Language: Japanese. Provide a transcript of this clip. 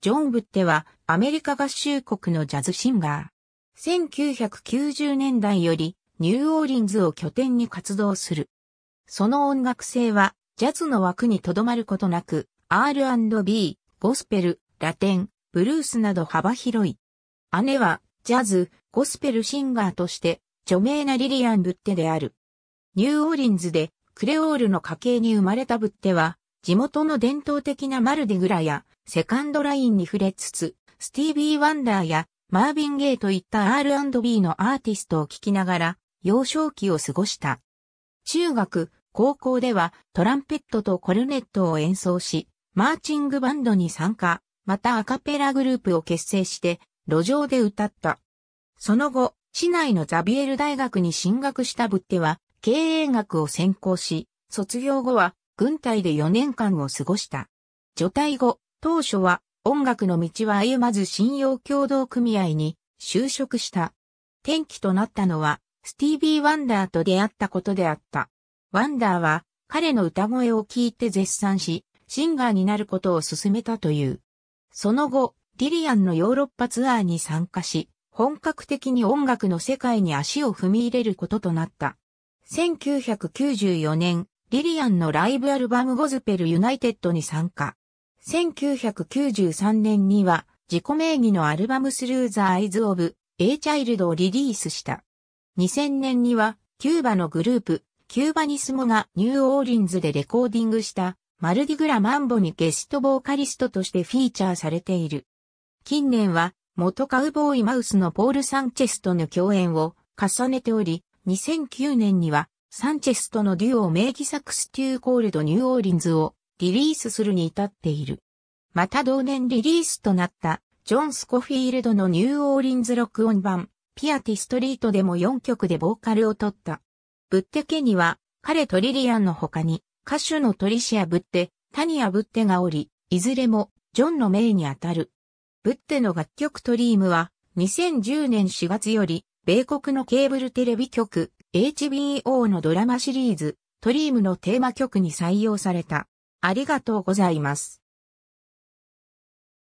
ジョン・ブッテはアメリカ合衆国のジャズシンガー。1990年代よりニューオーリンズを拠点に活動する。その音楽性はジャズの枠にとどまることなく R&B、ゴスペル、ラテン、ブルースなど幅広い。姉はジャズ、ゴスペルシンガーとして著名なリリアン・ブッテである。ニューオーリンズでクレオールの家系に生まれたブッテは地元の伝統的なマルディグラやセカンドラインに触れつつ、スティービー・ワンダーやマービン・ゲイといった R&B のアーティストを聴きながら幼少期を過ごした。中学、高校ではトランペットとコルネットを演奏し、マーチングバンドに参加、またアカペラグループを結成して路上で歌った。その後、市内のザビエル大学に進学したブッテは経営学を専攻し、卒業後は軍隊で4年間を過ごした。除隊後、当初は音楽の道は歩まず信用共同組合に就職した。転機となったのは、スティービー・ワンダーと出会ったことであった。ワンダーは彼の歌声を聞いて絶賛し、シンガーになることを勧めたという。その後、ディリアンのヨーロッパツアーに参加し、本格的に音楽の世界に足を踏み入れることとなった。1994年、リリアンのライブアルバムゴズペルユナイテッドに参加。1993年には自己名義のアルバムスルーザーアイズオブエイ・チャイルドをリリースした。2000年にはキューバのグループキューバニスモがニューオーリンズでレコーディングしたマルディグラマンボにゲストボーカリストとしてフィーチャーされている。近年は元カウボーイマウスのポール・サンチェスとの共演を重ねており、2009年にはサンチェスとのデュオを名義作ステューコールドニューオーリンズをリリースするに至っている。また同年リリースとなったジョン・スコフィールドのニューオーリンズ録音版ピアティストリートでも4曲でボーカルを取った。ブッテ家には彼とリリアンの他に歌手のトリシア・ブッテ、タニア・ブッテがおり、いずれもジョンの名にあたる。ブッテの楽曲トリームは2010年4月より米国のケーブルテレビ局 HBO のドラマシリーズ、トリームのテーマ曲に採用された。ありがとうございます。